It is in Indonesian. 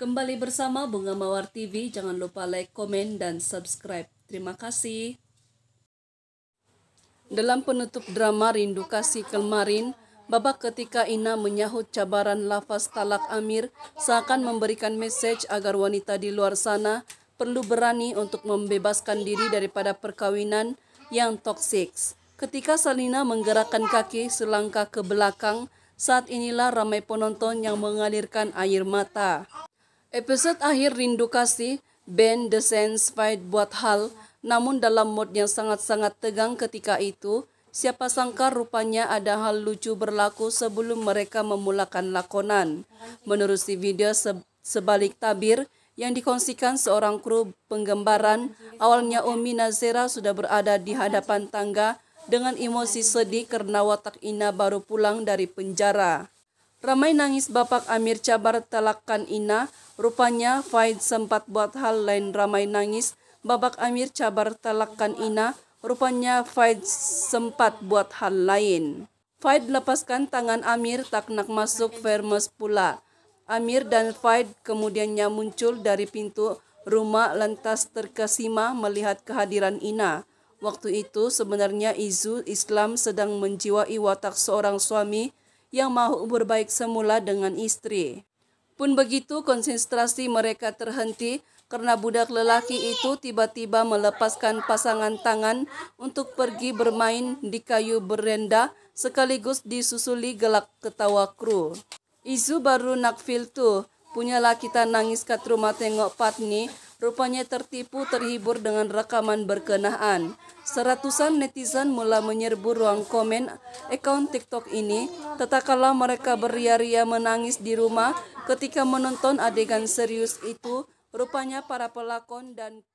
Kembali bersama Bunga Mawar TV. Jangan lupa like, komen, dan subscribe. Terima kasih. Dalam penutup drama Rindu Kasih kemarin babak ketika Ina menyahut cabaran lafaz talak Amir seakan memberikan message agar wanita di luar sana perlu berani untuk membebaskan diri daripada perkawinan yang toksik. Ketika Salina menggerakkan kaki selangkah ke belakang, saat inilah ramai penonton yang mengalirkan air mata. Episode akhir Rindu Kasih, Ben The Sense Fight buat hal, namun dalam mood yang sangat-sangat tegang ketika itu, siapa sangka rupanya ada hal lucu berlaku sebelum mereka memulakan lakonan. Menurut si video se sebalik tabir, yang dikongsikan seorang kru penggembaran, awalnya Umi Nazera sudah berada di hadapan tangga dengan emosi sedih karena watak Ina baru pulang dari penjara. Ramai nangis Bapak Amir Cabar telakkan Ina, Rupanya Faid sempat buat hal lain ramai nangis. Babak Amir Cabar talakkan Ina. Rupanya Faid sempat buat hal lain. Faid lepaskan tangan Amir tak nak masuk Vermes pula. Amir dan Faid kemudiannya muncul dari pintu rumah lantas terkesima melihat kehadiran Ina. Waktu itu sebenarnya Izu Islam sedang menjiwai watak seorang suami yang mau berbaik semula dengan istri. Pun begitu konsentrasi mereka terhenti karena budak lelaki itu tiba-tiba melepaskan pasangan tangan untuk pergi bermain di kayu berenda sekaligus disusuli gelak ketawa kru. Izu baru nakfil tu, punyalah kita nangis kat rumah tengok Patni Rupanya tertipu terhibur dengan rekaman berkenaan. Seratusan netizen mula menyerbu ruang komen akun TikTok ini. Tatkala mereka beria-ria menangis di rumah ketika menonton adegan serius itu, rupanya para pelakon dan